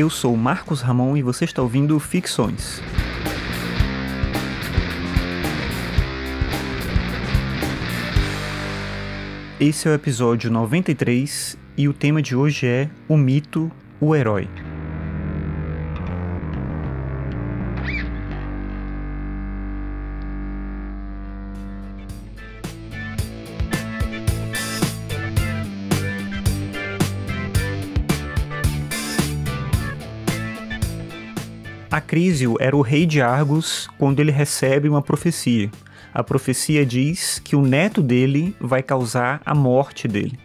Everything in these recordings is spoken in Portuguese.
Eu sou Marcos Ramon e você está ouvindo Ficções. Esse é o episódio 93 e o tema de hoje é O Mito, o Herói. Acrísio era o rei de Argos quando ele recebe uma profecia. A profecia diz que o neto dele vai causar a morte dele.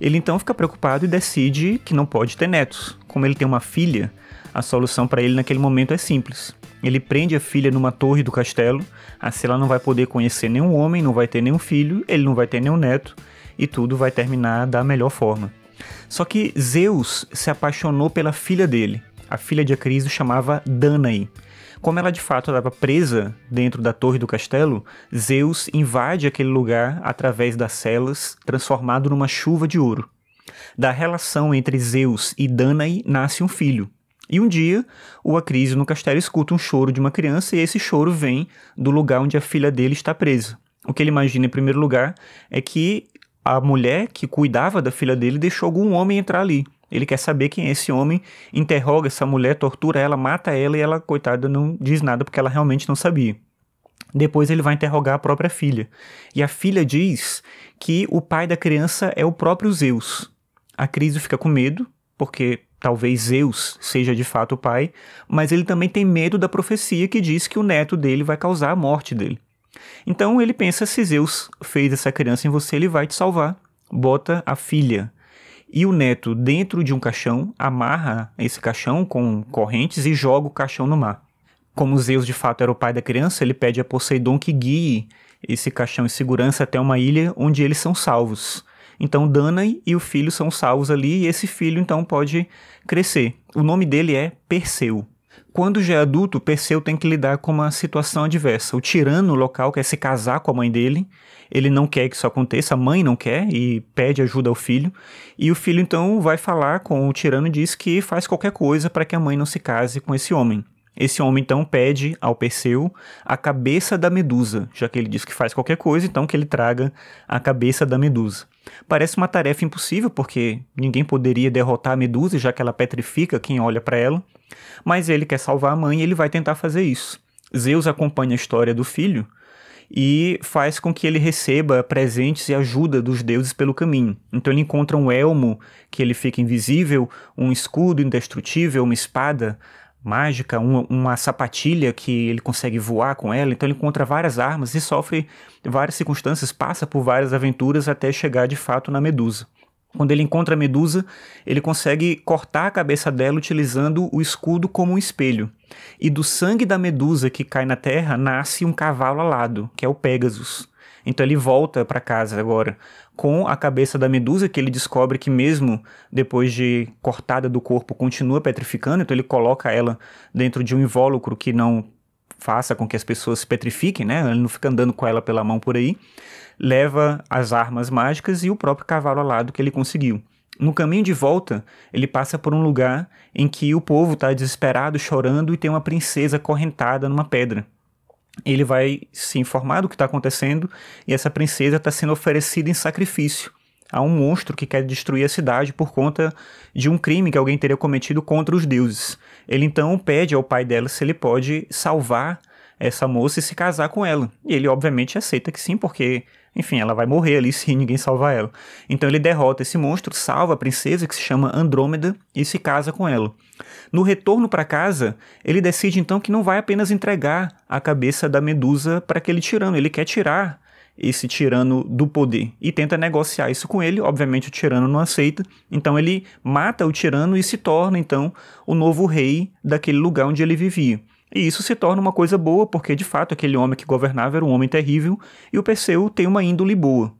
Ele então fica preocupado e decide que não pode ter netos. Como ele tem uma filha, a solução para ele naquele momento é simples. Ele prende a filha numa torre do castelo, assim ela não vai poder conhecer nenhum homem, não vai ter nenhum filho, ele não vai ter nenhum neto, e tudo vai terminar da melhor forma. Só que Zeus se apaixonou pela filha dele, a filha de Acriso chamava Danae. Como ela de fato estava presa dentro da torre do castelo, Zeus invade aquele lugar através das celas, transformado numa chuva de ouro. Da relação entre Zeus e Danae nasce um filho. E um dia, o Acrísio no castelo escuta um choro de uma criança e esse choro vem do lugar onde a filha dele está presa. O que ele imagina em primeiro lugar é que a mulher que cuidava da filha dele deixou algum homem entrar ali. Ele quer saber quem é esse homem, interroga essa mulher, tortura ela, mata ela e ela, coitada, não diz nada porque ela realmente não sabia. Depois ele vai interrogar a própria filha. E a filha diz que o pai da criança é o próprio Zeus. A Crise fica com medo, porque talvez Zeus seja de fato o pai, mas ele também tem medo da profecia que diz que o neto dele vai causar a morte dele. Então ele pensa: se Zeus fez essa criança em você, ele vai te salvar. Bota a filha e o neto dentro de um caixão, amarra esse caixão com correntes e joga o caixão no mar. Como Zeus de fato era o pai da criança, ele pede a Poseidon que guie esse caixão em segurança até uma ilha onde eles são salvos. Então Danae e o filho são salvos ali e esse filho então pode crescer. O nome dele é Perseu. Quando já é adulto, Perseu tem que lidar com uma situação adversa. O tirano local quer se casar com a mãe dele, ele não quer que isso aconteça, a mãe não quer e pede ajuda ao filho. E o filho então vai falar com o tirano e diz que faz qualquer coisa para que a mãe não se case com esse homem. Esse homem então pede ao Perseu a cabeça da medusa, já que ele diz que faz qualquer coisa, então que ele traga a cabeça da medusa. Parece uma tarefa impossível, porque ninguém poderia derrotar a medusa, já que ela petrifica quem olha para ela. Mas ele quer salvar a mãe e ele vai tentar fazer isso. Zeus acompanha a história do filho e faz com que ele receba presentes e ajuda dos deuses pelo caminho. Então ele encontra um elmo que ele fica invisível, um escudo indestrutível, uma espada mágica, uma, uma sapatilha que ele consegue voar com ela. Então ele encontra várias armas e sofre várias circunstâncias, passa por várias aventuras até chegar de fato na Medusa. Quando ele encontra a Medusa, ele consegue cortar a cabeça dela utilizando o escudo como um espelho. E do sangue da Medusa que cai na terra nasce um cavalo alado, que é o Pegasus. Então ele volta para casa agora com a cabeça da medusa, que ele descobre que, mesmo depois de cortada do corpo, continua petrificando. Então ele coloca ela dentro de um invólucro que não faça com que as pessoas se petrifiquem, né? Ele não fica andando com ela pela mão por aí. Leva as armas mágicas e o próprio cavalo alado que ele conseguiu. No caminho de volta, ele passa por um lugar em que o povo está desesperado, chorando e tem uma princesa correntada numa pedra. Ele vai se informar do que está acontecendo e essa princesa está sendo oferecida em sacrifício a um monstro que quer destruir a cidade por conta de um crime que alguém teria cometido contra os deuses. Ele então pede ao pai dela se ele pode salvar essa moça e se casar com ela. E ele obviamente aceita que sim, porque, enfim, ela vai morrer ali se ninguém salvar ela. Então ele derrota esse monstro, salva a princesa que se chama Andrômeda e se casa com ela. No retorno para casa, ele decide então que não vai apenas entregar a cabeça da Medusa para aquele tirano, ele quer tirar esse tirano do poder e tenta negociar isso com ele. Obviamente, o tirano não aceita, então ele mata o tirano e se torna então o novo rei daquele lugar onde ele vivia. E isso se torna uma coisa boa, porque de fato aquele homem que governava era um homem terrível e o Perseu tem uma índole boa.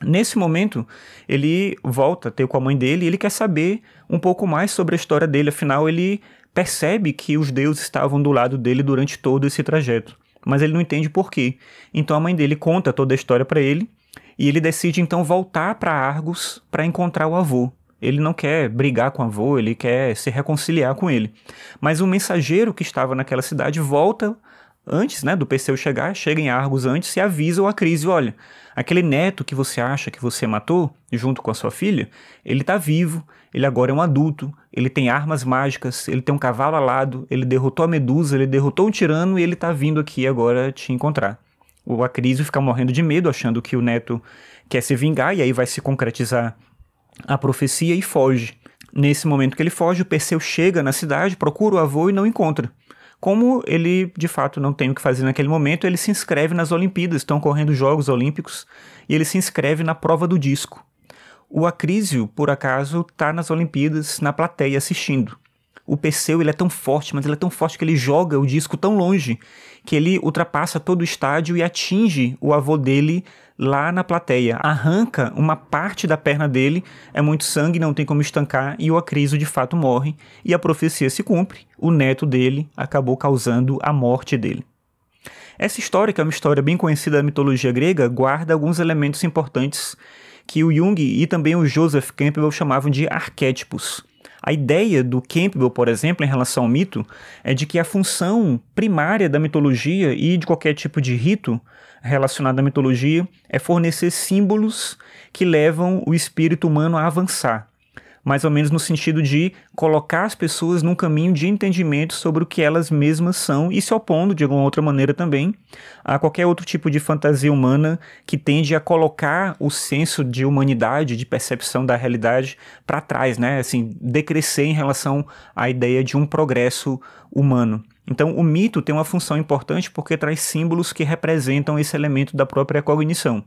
Nesse momento, ele volta a ter com a mãe dele e ele quer saber um pouco mais sobre a história dele, afinal, ele percebe que os deuses estavam do lado dele durante todo esse trajeto mas ele não entende por quê. Então a mãe dele conta toda a história para ele e ele decide então voltar para Argos para encontrar o avô. Ele não quer brigar com o avô, ele quer se reconciliar com ele. Mas o mensageiro que estava naquela cidade volta antes, né, do Perseu chegar, chega em Argos antes e avisa a Crise, olha, aquele neto que você acha que você matou junto com a sua filha, ele está vivo ele agora é um adulto, ele tem armas mágicas, ele tem um cavalo alado, ele derrotou a Medusa, ele derrotou um tirano e ele tá vindo aqui agora te encontrar. O Acrisio fica morrendo de medo, achando que o neto quer se vingar e aí vai se concretizar a profecia e foge. Nesse momento que ele foge, o Perseu chega na cidade, procura o avô e não encontra. Como ele de fato não tem o que fazer naquele momento, ele se inscreve nas Olimpíadas, estão correndo Jogos Olímpicos, e ele se inscreve na prova do disco. O Acrísio, por acaso, está nas Olimpíadas, na plateia, assistindo. O Perseu, ele é tão forte, mas ele é tão forte que ele joga o disco tão longe que ele ultrapassa todo o estádio e atinge o avô dele lá na plateia. Arranca uma parte da perna dele, é muito sangue, não tem como estancar, e o Acrisio de fato morre. E a profecia se cumpre, o neto dele acabou causando a morte dele. Essa história, que é uma história bem conhecida da mitologia grega, guarda alguns elementos importantes que o Jung e também o Joseph Campbell chamavam de arquétipos. A ideia do Campbell, por exemplo, em relação ao mito, é de que a função primária da mitologia e de qualquer tipo de rito relacionado à mitologia é fornecer símbolos que levam o espírito humano a avançar mais ou menos no sentido de colocar as pessoas num caminho de entendimento sobre o que elas mesmas são e se opondo, de alguma outra maneira também, a qualquer outro tipo de fantasia humana que tende a colocar o senso de humanidade, de percepção da realidade para trás, né? Assim, decrescer em relação à ideia de um progresso humano. Então, o mito tem uma função importante porque traz símbolos que representam esse elemento da própria cognição.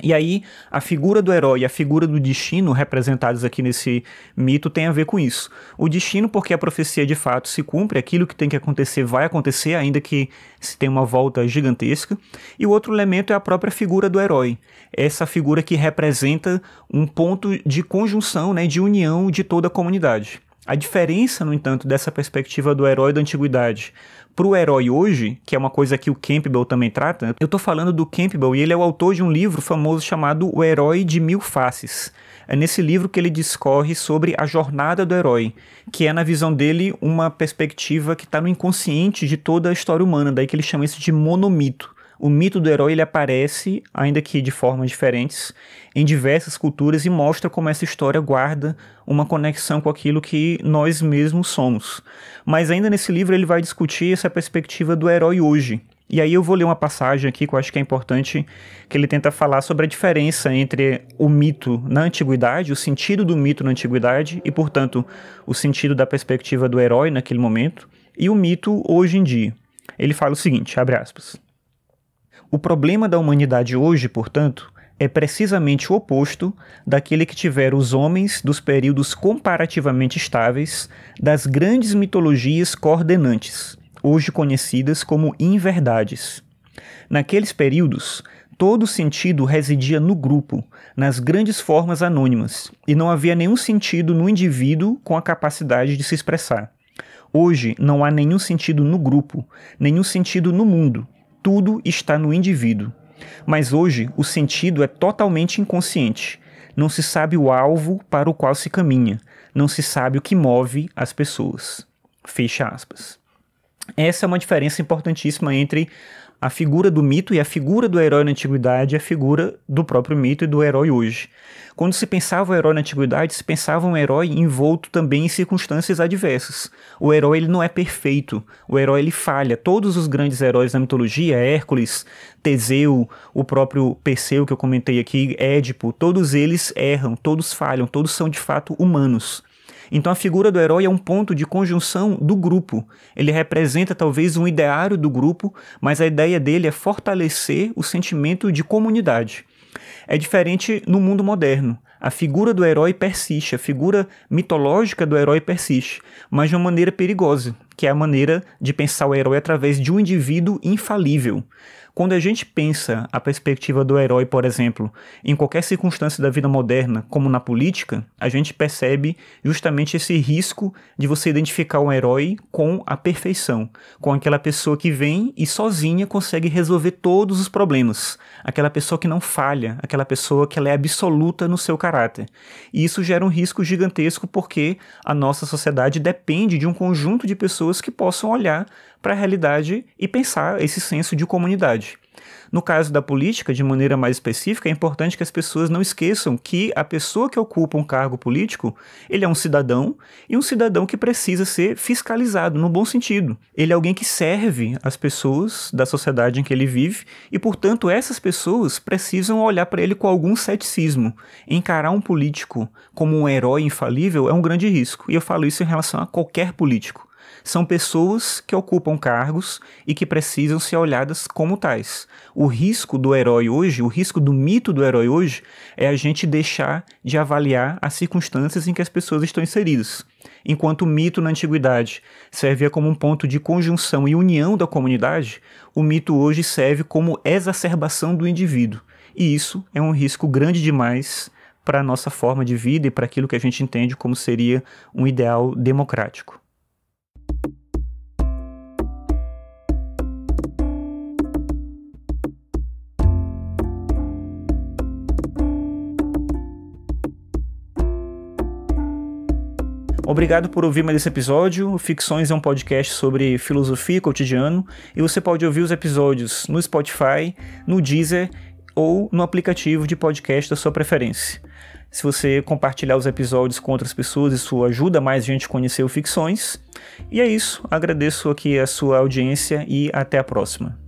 E aí, a figura do herói e a figura do destino, representados aqui nesse mito, tem a ver com isso. O destino, porque a profecia de fato se cumpre, aquilo que tem que acontecer vai acontecer, ainda que se tenha uma volta gigantesca. E o outro elemento é a própria figura do herói. Essa figura que representa um ponto de conjunção, né, de união de toda a comunidade. A diferença, no entanto, dessa perspectiva do herói da antiguidade para o herói hoje, que é uma coisa que o Campbell também trata, eu estou falando do Campbell e ele é o autor de um livro famoso chamado O Herói de Mil Faces. É nesse livro que ele discorre sobre a jornada do herói, que é, na visão dele, uma perspectiva que está no inconsciente de toda a história humana, daí que ele chama isso de monomito o mito do herói ele aparece, ainda que de formas diferentes, em diversas culturas e mostra como essa história guarda uma conexão com aquilo que nós mesmos somos. Mas ainda nesse livro ele vai discutir essa perspectiva do herói hoje, e aí eu vou ler uma passagem aqui que eu acho que é importante, que ele tenta falar sobre a diferença entre o mito na antiguidade, o sentido do mito na antiguidade e, portanto, o sentido da perspectiva do herói naquele momento e o mito hoje em dia. Ele fala o seguinte, abre aspas: o problema da humanidade hoje, portanto, é precisamente o oposto daquele que tiveram os homens dos períodos comparativamente estáveis das grandes mitologias coordenantes, hoje conhecidas como inverdades. Naqueles períodos, todo sentido residia no grupo, nas grandes formas anônimas, e não havia nenhum sentido no indivíduo com a capacidade de se expressar. Hoje não há nenhum sentido no grupo, nenhum sentido no mundo, tudo está no indivíduo. Mas hoje o sentido é totalmente inconsciente. Não se sabe o alvo para o qual se caminha, não se sabe o que move as pessoas. Fecha aspas. Essa é uma diferença importantíssima entre a figura do mito e a figura do herói na antiguidade e a figura do próprio mito e do herói hoje. Quando se pensava o herói na antiguidade, se pensava um herói envolto também em circunstâncias adversas. O herói ele não é perfeito, o herói ele falha. Todos os grandes heróis da mitologia, Hércules, Teseu, o próprio Perseu que eu comentei aqui, Édipo, todos eles erram, todos falham, todos são de fato humanos. Então a figura do herói é um ponto de conjunção do grupo. Ele representa talvez um ideário do grupo, mas a ideia dele é fortalecer o sentimento de comunidade. É diferente no mundo moderno. A figura do herói persiste, a figura mitológica do herói persiste, mas de uma maneira perigosa, que é a maneira de pensar o herói através de um indivíduo infalível. Quando a gente pensa a perspectiva do herói, por exemplo, em qualquer circunstância da vida moderna, como na política, a gente percebe justamente esse risco de você identificar um herói com a perfeição, com aquela pessoa que vem e sozinha consegue resolver todos os problemas, aquela pessoa que não falha, aquela pessoa que ela é absoluta no seu caráter. E isso gera um risco gigantesco porque a nossa sociedade depende de um conjunto de pessoas que possam olhar para a realidade e pensar esse senso de comunidade. No caso da política, de maneira mais específica, é importante que as pessoas não esqueçam que a pessoa que ocupa um cargo político, ele é um cidadão e um cidadão que precisa ser fiscalizado no bom sentido. Ele é alguém que serve as pessoas da sociedade em que ele vive e, portanto, essas pessoas precisam olhar para ele com algum ceticismo. Encarar um político como um herói infalível é um grande risco, e eu falo isso em relação a qualquer político. São pessoas que ocupam cargos e que precisam ser olhadas como tais. O risco do herói hoje, o risco do mito do herói hoje, é a gente deixar de avaliar as circunstâncias em que as pessoas estão inseridas. Enquanto o mito na antiguidade servia como um ponto de conjunção e união da comunidade, o mito hoje serve como exacerbação do indivíduo. E isso é um risco grande demais para a nossa forma de vida e para aquilo que a gente entende como seria um ideal democrático. Obrigado por ouvir mais esse episódio. Ficções é um podcast sobre filosofia e cotidiano e você pode ouvir os episódios no Spotify, no Deezer ou no aplicativo de podcast da sua preferência. Se você compartilhar os episódios com outras pessoas, isso ajuda mais gente a conhecer o Ficções. E é isso. Agradeço aqui a sua audiência e até a próxima.